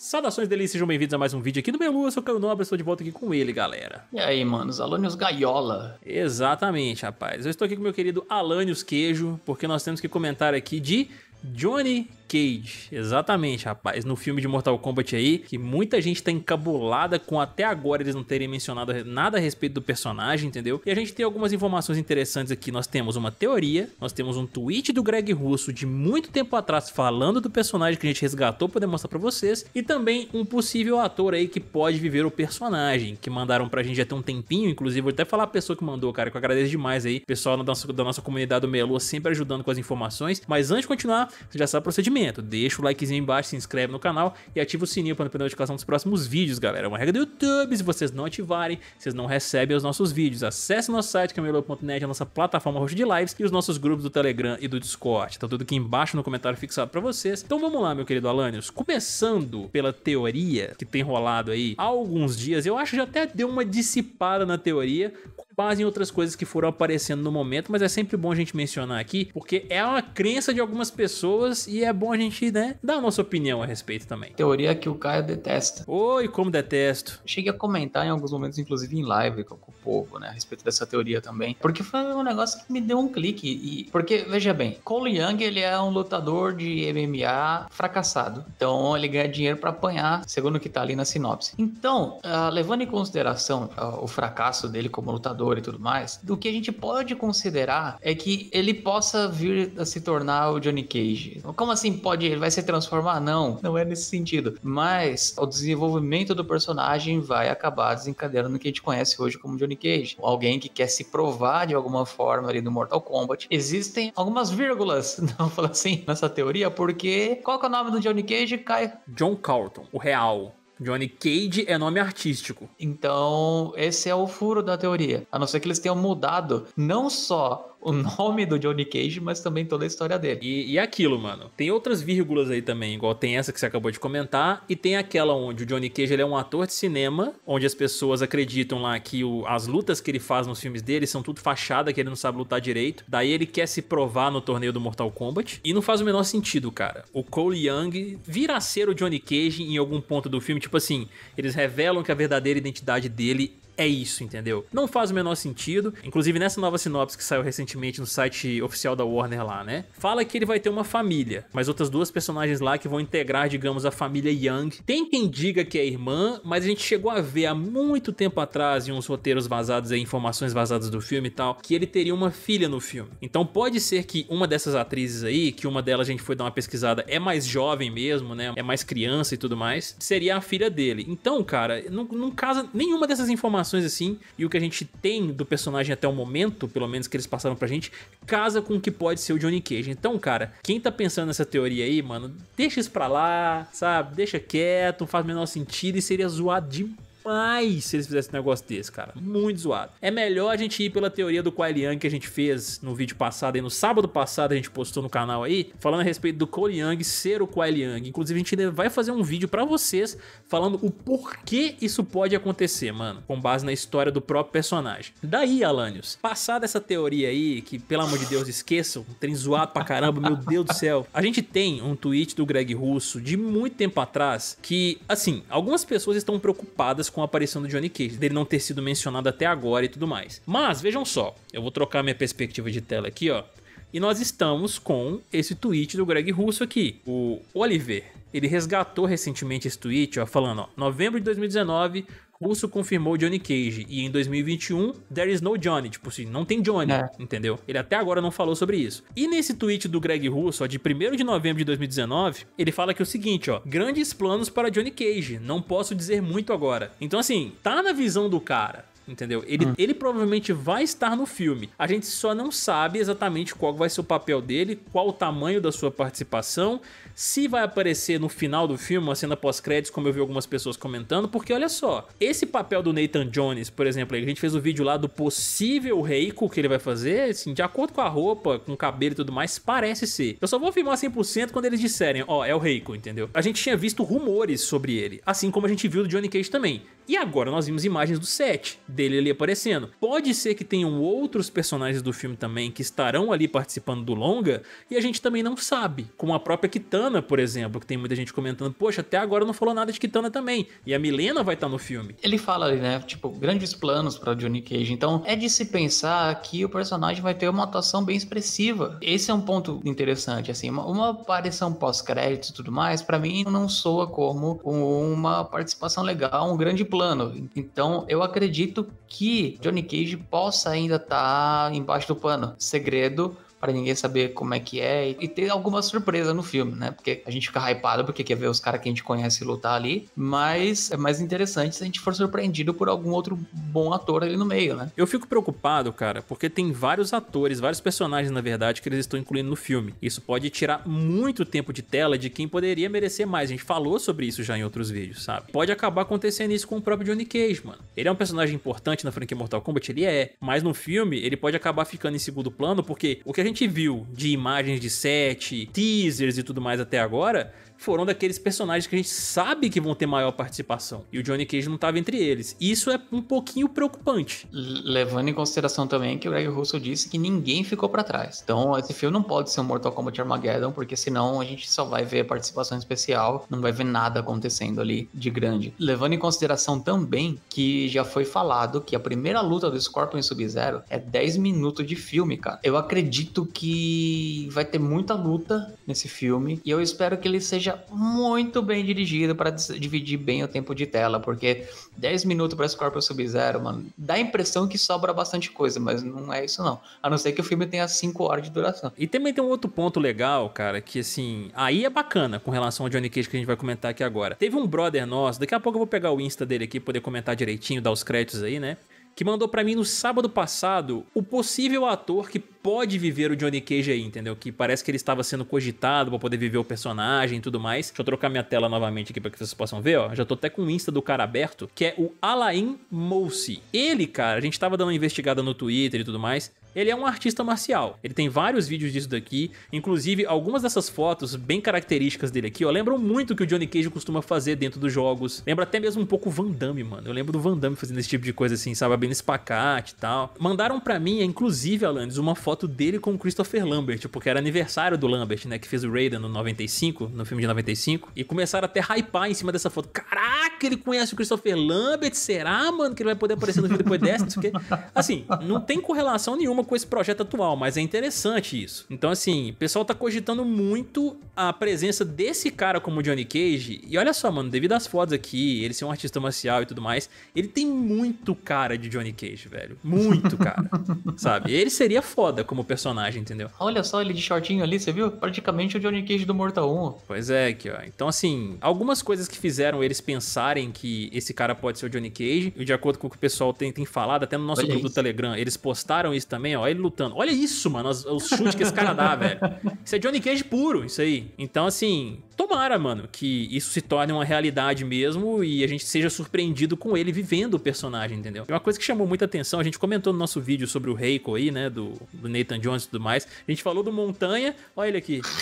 Saudações delícias, sejam bem-vindos a mais um vídeo aqui do Belu, eu sou o Caio Nobre, estou de volta aqui com ele, galera. E aí, mano, os Alanios Gaiola. Exatamente, rapaz. Eu estou aqui com meu querido Alanios Queijo, porque nós temos que comentar aqui de Johnny Cage. Exatamente, rapaz. No filme de Mortal Kombat aí, que muita gente tá encabulada com até agora eles não terem mencionado nada a respeito do personagem, entendeu? E a gente tem algumas informações interessantes aqui. Nós temos uma teoria, nós temos um tweet do Greg Russo de muito tempo atrás falando do personagem que a gente resgatou para demonstrar para vocês e também um possível ator aí que pode viver o personagem, que mandaram pra gente já tem um tempinho, inclusive vou até falar a pessoa que mandou, cara, que eu agradeço demais aí, pessoal da nossa, da nossa comunidade do Melô sempre ajudando com as informações, mas antes de continuar, você já sabe o procedimento entretenimento. Deixa o likezinho embaixo, se inscreve no canal e ativa o sininho para não perder notificação dos próximos vídeos, galera. É uma regra do YouTube, se vocês não ativarem, vocês não recebem os nossos vídeos. Acesse o nosso site camelo.net, a nossa plataforma roxa de lives e os nossos grupos do Telegram e do Discord. Tá tudo aqui embaixo no comentário fixado para vocês. Então vamos lá, meu querido Alanios, começando pela teoria que tem rolado aí há alguns dias. Eu acho que já até deu uma dissipada na teoria paz em outras coisas que foram aparecendo no momento, mas é sempre bom a gente mencionar aqui, porque é uma crença de algumas pessoas e é bom a gente, né, dar a nossa opinião a respeito também. Teoria que o Caio detesta. Oi, como detesto. Cheguei a comentar em alguns momentos, inclusive em live, que eu povo, né? A respeito dessa teoria também. Porque foi um negócio que me deu um clique. E, porque, veja bem, Cole Young, ele é um lutador de MMA fracassado. Então, ele ganha dinheiro para apanhar, segundo o que tá ali na sinopse. Então, uh, levando em consideração uh, o fracasso dele como lutador e tudo mais, o que a gente pode considerar é que ele possa vir a se tornar o Johnny Cage. Como assim pode? Ele vai se transformar? Não, não é nesse sentido. Mas o desenvolvimento do personagem vai acabar desencadeando o que a gente conhece hoje como Johnny Cage, alguém que quer se provar de alguma forma ali no Mortal Kombat. Existem algumas vírgulas, não fala assim, nessa teoria, porque qual que é o nome do Johnny Cage, Cai. John Carlton, o real. Johnny Cage é nome artístico. Então, esse é o furo da teoria. A não ser que eles tenham mudado não só o nome do Johnny Cage, mas também toda a história dele. E, e aquilo, mano. Tem outras vírgulas aí também, igual tem essa que você acabou de comentar, e tem aquela onde o Johnny Cage ele é um ator de cinema, onde as pessoas acreditam lá que o, as lutas que ele faz nos filmes dele são tudo fachada, que ele não sabe lutar direito. Daí ele quer se provar no torneio do Mortal Kombat. E não faz o menor sentido, cara. O Cole Young vira a ser o Johnny Cage em algum ponto do filme. Tipo assim, eles revelam que a verdadeira identidade dele é isso, entendeu? Não faz o menor sentido. Inclusive, nessa nova sinopse que saiu recentemente no site oficial da Warner lá, né? Fala que ele vai ter uma família, mas outras duas personagens lá que vão integrar, digamos, a família Young. Tem quem diga que é irmã, mas a gente chegou a ver há muito tempo atrás em uns roteiros vazados aí, informações vazadas do filme e tal, que ele teria uma filha no filme. Então pode ser que uma dessas atrizes aí, que uma delas a gente foi dar uma pesquisada, é mais jovem mesmo, né? É mais criança e tudo mais, seria a filha dele. Então, cara, não, não casa nenhuma dessas informações informações assim, e o que a gente tem do personagem até o momento, pelo menos que eles passaram pra gente, casa com o que pode ser o Johnny Cage. Então, cara, quem tá pensando nessa teoria aí, mano, deixa isso pra lá, sabe? Deixa quieto, não faz o menor sentido e seria zoado demais demais se eles fizessem um negócio desse, cara. Muito zoado. É melhor a gente ir pela teoria do Kuai Liang que a gente fez no vídeo passado e no sábado passado a gente postou no canal aí, falando a respeito do Kuai Liang ser o Kuai Liang. Inclusive a gente vai fazer um vídeo para vocês falando o porquê isso pode acontecer, mano, com base na história do próprio personagem. Daí, Alanios, passada essa teoria aí, que pelo amor de Deus esqueçam, um trem zoado pra caramba, meu Deus do céu. A gente tem um tweet do Greg Russo de muito tempo atrás que, assim, algumas pessoas estão preocupadas com a aparição do Johnny Cage, dele não ter sido mencionado até agora e tudo mais. Mas vejam só, eu vou trocar minha perspectiva de tela aqui, ó. E nós estamos com esse tweet do Greg Russo aqui, o Oliver. Ele resgatou recentemente esse tweet, ó, falando, ó, novembro de 2019, Russo confirmou Johnny Cage e em 2021, There is no Johnny, tipo assim, não tem Johnny, é. entendeu? Ele até agora não falou sobre isso. E nesse tweet do Greg Russo, ó, de 1 de novembro de 2019, ele fala que é o seguinte, ó, grandes planos para Johnny Cage, não posso dizer muito agora. Então assim, tá na visão do cara, entendeu? Ele, hum. ele provavelmente vai estar no filme. A gente só não sabe exatamente qual vai ser o papel dele, qual o tamanho da sua participação, se vai aparecer no final do filme, uma cena pós-créditos, como eu vi algumas pessoas comentando, porque olha só, esse papel do Nathan Jones, por exemplo, a gente fez o um vídeo lá do possível Reiko que ele vai fazer, assim, de acordo com a roupa, com o cabelo e tudo mais, parece ser. Eu só vou afirmar 100% quando eles disserem, ó, oh, é o Reiko, entendeu? A gente tinha visto rumores sobre ele, assim como a gente viu do Johnny Cage também. E agora nós vimos imagens do set, dele ali aparecendo. Pode ser que tenham outros personagens do filme também que estarão ali participando do longa e a gente também não sabe. Como a própria Kitana, por exemplo, que tem muita gente comentando, poxa, até agora não falou nada de Kitana também. E a Milena vai estar tá no filme. Ele fala ali, né, tipo, grandes planos para Johnny Cage. Então é de se pensar que o personagem vai ter uma atuação bem expressiva. Esse é um ponto interessante, assim, uma, uma aparição pós-créditos e tudo mais, para mim não soa como uma participação legal, um grande plano plano. Então, eu acredito que Johnny Cage possa ainda estar tá embaixo do pano. Segredo para ninguém saber como é que é e ter alguma surpresa no filme, né? Porque a gente fica hypado porque quer ver os caras que a gente conhece lutar ali, mas é mais interessante se a gente for surpreendido por algum outro bom ator ali no meio, né? Eu fico preocupado, cara, porque tem vários atores, vários personagens, na verdade, que eles estão incluindo no filme. Isso pode tirar muito tempo de tela de quem poderia merecer mais. A gente falou sobre isso já em outros vídeos, sabe? Pode acabar acontecendo isso com o próprio Johnny Cage, mano. Ele é um personagem importante na franquia Mortal Kombat, ele é, mas no filme ele pode acabar ficando em segundo plano porque o que a gente viu de imagens de set, teasers e tudo mais até agora foram daqueles personagens que a gente sabe que vão ter maior participação. E o Johnny Cage não estava entre eles. Isso é um pouquinho preocupante. Levando em consideração também que o Greg Russo disse que ninguém ficou para trás. Então, esse filme não pode ser um Mortal Kombat Armageddon, porque senão a gente só vai ver participação especial, não vai ver nada acontecendo ali de grande. Levando em consideração também que já foi falado que a primeira luta do Scorpion e Sub-Zero é 10 minutos de filme, cara. Eu acredito acredito que vai ter muita luta nesse filme e eu espero que ele seja muito bem dirigido para dividir bem o tempo de tela, porque 10 minutos para Scorpion Sub-Zero, mano, dá a impressão que sobra bastante coisa, mas não é isso não. A não ser que o filme tenha 5 horas de duração. E também tem um outro ponto legal, cara, que assim, aí é bacana com relação ao Johnny Cage que a gente vai comentar aqui agora. Teve um brother nosso, daqui a pouco eu vou pegar o Insta dele aqui poder comentar direitinho, dar os créditos aí, né? que mandou para mim no sábado passado o possível ator que pode viver o Johnny Cage aí, entendeu? Que parece que ele estava sendo cogitado para poder viver o personagem e tudo mais. Deixa eu trocar minha tela novamente aqui para que vocês possam ver, ó. Já tô até com o Insta do cara aberto, que é o Alain Moussi. Ele, cara, a gente tava dando uma investigada no Twitter e tudo mais ele é um artista marcial. Ele tem vários vídeos disso daqui, inclusive algumas dessas fotos bem características dele aqui, ó, lembram muito o que o Johnny Cage costuma fazer dentro dos jogos. Lembra até mesmo um pouco o Van Damme, mano. Eu lembro do Van Damme fazendo esse tipo de coisa assim, sabe, bem espacate e tal. Mandaram para mim, inclusive, Alanis, uma foto dele com o Christopher Lambert, porque era aniversário do Lambert, né, que fez o Raiden no 95, no filme de 95, e começaram até a hypar em cima dessa foto. Caraca! que ele conhece o Christopher Lambert? Será, mano, que ele vai poder aparecer no filme depois dessa? Não Assim, não tem correlação nenhuma com esse projeto atual, mas é interessante isso. Então, assim, o pessoal tá cogitando muito a presença desse cara como Johnny Cage. E olha só, mano, devido às fotos aqui, ele ser um artista marcial e tudo mais, ele tem muito cara de Johnny Cage, velho. Muito cara. sabe? Ele seria foda como personagem, entendeu? Olha só ele de shortinho ali, você viu? Praticamente o Johnny Cage do Mortal 1. Pois é, aqui, ó. Então, assim, algumas coisas que fizeram eles pensar que esse cara pode ser o Johnny Cage. E de acordo com o que o pessoal tem, tem falado, até no nosso Olha grupo isso. do Telegram, eles postaram isso também, ó. Ele lutando. Olha isso, mano. Os, os chutes que esse cara dá, velho. Isso é Johnny Cage puro, isso aí. Então, assim, tomara, mano, que isso se torne uma realidade mesmo e a gente seja surpreendido com ele vivendo o personagem, entendeu? E uma coisa que chamou muita atenção, a gente comentou no nosso vídeo sobre o Reiko aí, né? Do, do Nathan Jones e tudo mais. A gente falou do Montanha. Olha ele aqui.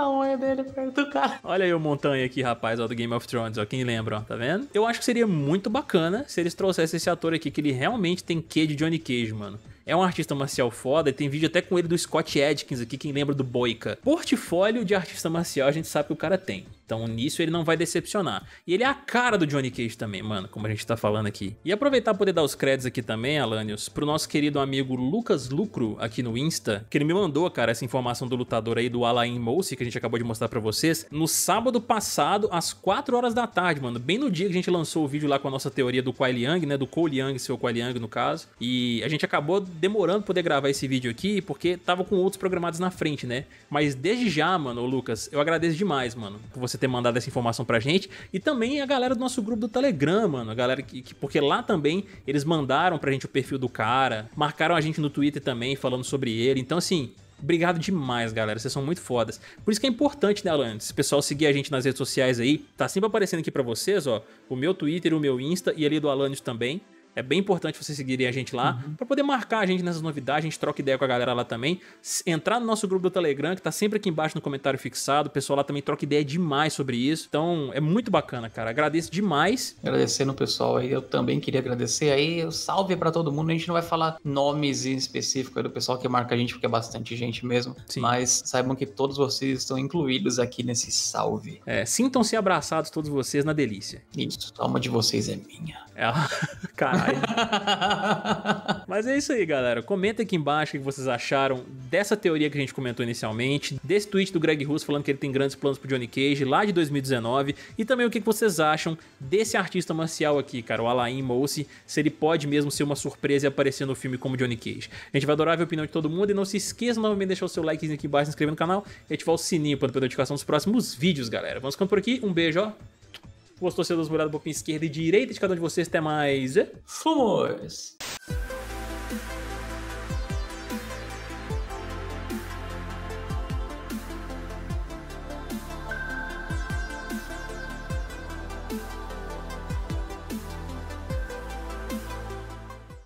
a unha dele perto do cara. Olha aí o montanha aqui, rapaz, ó, do Game of Thrones, ó, quem lembra, ó, tá vendo? Eu acho que seria muito bacana se eles trouxessem esse ator aqui, que ele realmente tem quê de Johnny Cage, mano é um artista marcial foda e tem vídeo até com ele do Scott Adkins aqui, quem lembra do Boica. Portfólio de artista marcial a gente sabe que o cara tem. Então nisso ele não vai decepcionar. E ele é a cara do Johnny Cage também, mano, como a gente tá falando aqui. E aproveitar poder dar os créditos aqui também, Alanios, pro nosso querido amigo Lucas Lucro aqui no Insta, que ele me mandou, cara, essa informação do lutador aí do Alain Moussi, que a gente acabou de mostrar pra vocês, no sábado passado, às 4 horas da tarde, mano, bem no dia que a gente lançou o vídeo lá com a nossa teoria do Kwai Liang, né, do Ko Liang, seu Kwai Liang no caso, e a gente acabou demorando pra poder gravar esse vídeo aqui, porque tava com outros programados na frente, né? Mas desde já, mano, Lucas, eu agradeço demais, mano, por você ter mandado essa informação pra gente. E também a galera do nosso grupo do Telegram, mano. A galera que. que porque lá também eles mandaram pra gente o perfil do cara, marcaram a gente no Twitter também, falando sobre ele. Então, assim, Obrigado demais, galera. Vocês são muito fodas. Por isso que é importante, né, Alan? Esse pessoal seguir a gente nas redes sociais aí. Tá sempre aparecendo aqui para vocês, ó. O meu Twitter, o meu Insta e ali do Alanis também. É bem importante vocês seguirem a gente lá uhum. para poder marcar a gente nessas novidades. A gente troca ideia com a galera lá também. Entrar no nosso grupo do Telegram, que tá sempre aqui embaixo no comentário fixado. O pessoal lá também troca ideia demais sobre isso. Então é muito bacana, cara. Agradeço demais. Agradecendo o pessoal aí. Eu também queria agradecer aí. o salve para todo mundo. A gente não vai falar nomes em específico aí do pessoal que marca a gente, porque é bastante gente mesmo. Sim. Mas saibam que todos vocês estão incluídos aqui nesse salve. É, sintam-se abraçados todos vocês na delícia. Isso, a alma de vocês é minha. É, caralho. Mas é isso aí, galera. Comenta aqui embaixo o que vocês acharam dessa teoria que a gente comentou inicialmente, desse tweet do Greg Russo falando que ele tem grandes planos pro Johnny Cage lá de 2019 e também o que vocês acham desse artista marcial aqui, cara, o Alain Mousse, se ele pode mesmo ser uma surpresa e aparecer no filme como Johnny Cage. A gente vai adorar ver a opinião de todo mundo e não se esqueça novamente de deixar o seu likezinho aqui embaixo, se inscrever no canal e ativar o sininho para não perder notificação dos próximos vídeos, galera. Vamos ficando por aqui. Um beijo, ó gostou seus torcedores molhados um pouquinho esquerda e direita de cada um de vocês. Até mais. Fomos!